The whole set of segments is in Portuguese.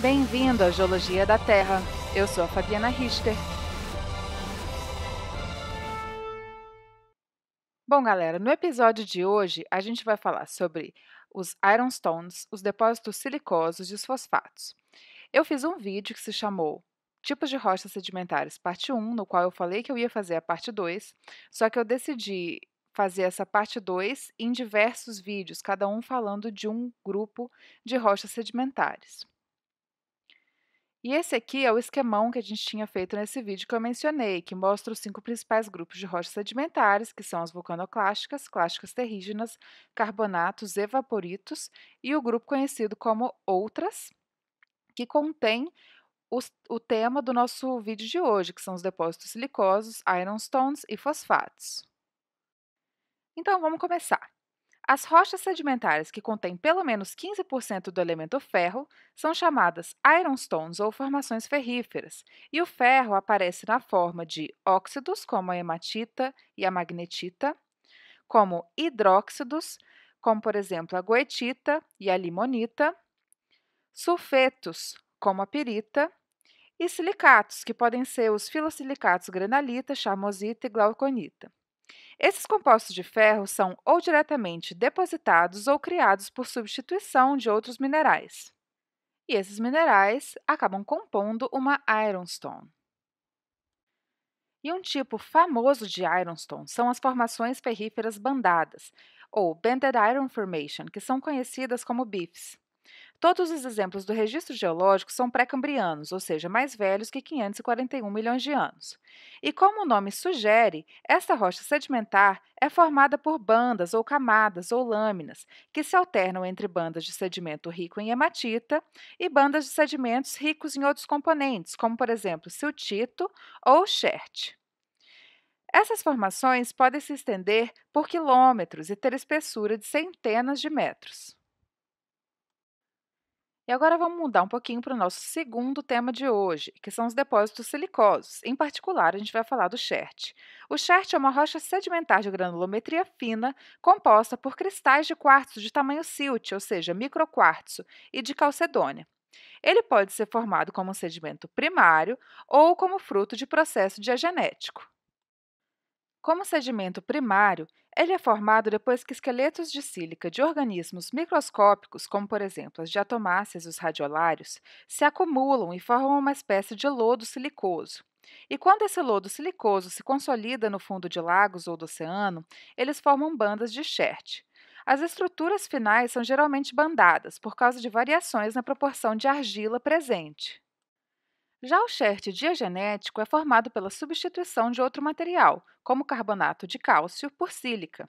Bem-vindo à Geologia da Terra. Eu sou a Fabiana Richter. Bom, galera, no episódio de hoje a gente vai falar sobre os ironstones, os depósitos silicosos e os fosfatos. Eu fiz um vídeo que se chamou Tipos de rochas sedimentares, parte 1, no qual eu falei que eu ia fazer a parte 2, só que eu decidi fazer essa parte 2 em diversos vídeos, cada um falando de um grupo de rochas sedimentares. E esse aqui é o esquemão que a gente tinha feito nesse vídeo que eu mencionei, que mostra os cinco principais grupos de rochas sedimentares, que são as vulcanoclásticas, clásticas terrígenas, carbonatos, evaporitos e o grupo conhecido como outras, que contém os, o tema do nosso vídeo de hoje, que são os depósitos silicosos, ironstones e fosfatos. Então, vamos começar. As rochas sedimentares que contêm pelo menos 15% do elemento ferro são chamadas ironstones ou formações ferríferas, e o ferro aparece na forma de óxidos, como a hematita e a magnetita, como hidróxidos, como por exemplo a goetita e a limonita, sulfetos, como a pirita, e silicatos, que podem ser os filosilicatos granalita, chamosita e glauconita. Esses compostos de ferro são ou diretamente depositados ou criados por substituição de outros minerais. E esses minerais acabam compondo uma ironstone. E um tipo famoso de ironstone são as formações ferríferas bandadas, ou Banded Iron Formation, que são conhecidas como BIFs. Todos os exemplos do registro geológico são pré-cambrianos, ou seja, mais velhos que 541 milhões de anos. E como o nome sugere, esta rocha sedimentar é formada por bandas ou camadas ou lâminas, que se alternam entre bandas de sedimento rico em hematita e bandas de sedimentos ricos em outros componentes, como por exemplo, siltito ou xerte. Essas formações podem se estender por quilômetros e ter espessura de centenas de metros. E agora vamos mudar um pouquinho para o nosso segundo tema de hoje, que são os depósitos silicosos. Em particular, a gente vai falar do chert. O chert é uma rocha sedimentar de granulometria fina, composta por cristais de quartzo de tamanho silt, ou seja, microquartzo, e de calcedônia. Ele pode ser formado como um sedimento primário ou como fruto de processo diagenético. Como sedimento primário, ele é formado depois que esqueletos de sílica de organismos microscópicos, como por exemplo as diatomáceas e os radiolários, se acumulam e formam uma espécie de lodo silicoso. E quando esse lodo silicoso se consolida no fundo de lagos ou do oceano, eles formam bandas de xerte. As estruturas finais são geralmente bandadas por causa de variações na proporção de argila presente. Já o chert diagenético é formado pela substituição de outro material, como carbonato de cálcio, por sílica.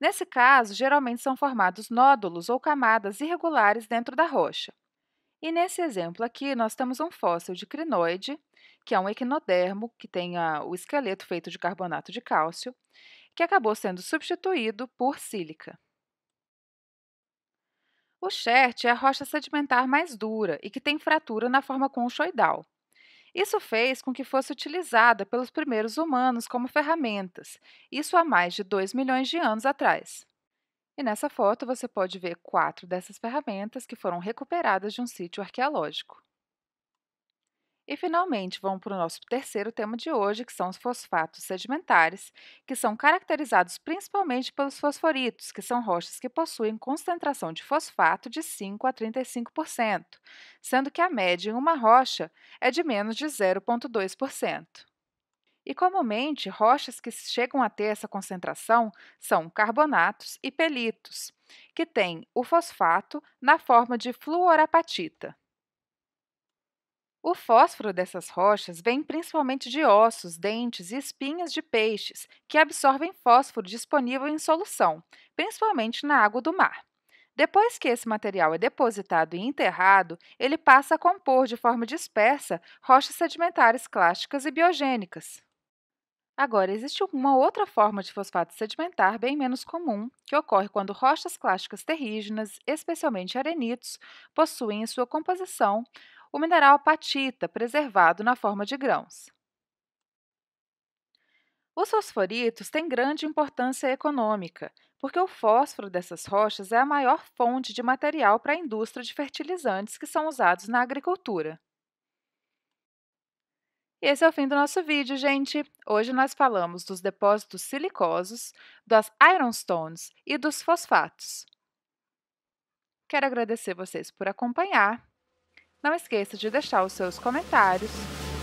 Nesse caso, geralmente são formados nódulos ou camadas irregulares dentro da rocha. E nesse exemplo aqui, nós temos um fóssil de crinoide, que é um equinodermo que tem a, o esqueleto feito de carbonato de cálcio, que acabou sendo substituído por sílica. O chert é a rocha sedimentar mais dura e que tem fratura na forma conchoidal. Isso fez com que fosse utilizada pelos primeiros humanos como ferramentas, isso há mais de 2 milhões de anos atrás. E nessa foto você pode ver quatro dessas ferramentas que foram recuperadas de um sítio arqueológico. E finalmente, vamos para o nosso terceiro tema de hoje, que são os fosfatos sedimentares, que são caracterizados principalmente pelos fosforitos, que são rochas que possuem concentração de fosfato de 5 a 35%, sendo que a média em uma rocha é de menos de 0,2%. E comumente, rochas que chegam a ter essa concentração são carbonatos e pelitos, que têm o fosfato na forma de fluorapatita. O fósforo dessas rochas vem principalmente de ossos, dentes e espinhas de peixes, que absorvem fósforo disponível em solução, principalmente na água do mar. Depois que esse material é depositado e enterrado, ele passa a compor de forma dispersa rochas sedimentares clásticas e biogênicas. Agora, existe uma outra forma de fosfato sedimentar bem menos comum, que ocorre quando rochas clásticas terrígenas, especialmente arenitos, possuem em sua composição o mineral apatita, preservado na forma de grãos. Os fosforitos têm grande importância econômica, porque o fósforo dessas rochas é a maior fonte de material para a indústria de fertilizantes que são usados na agricultura. E esse é o fim do nosso vídeo, gente! Hoje nós falamos dos depósitos silicosos, das ironstones e dos fosfatos. Quero agradecer vocês por acompanhar não esqueça de deixar os seus comentários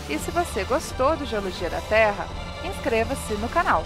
e se você gostou do Geologia da Terra, inscreva-se no canal.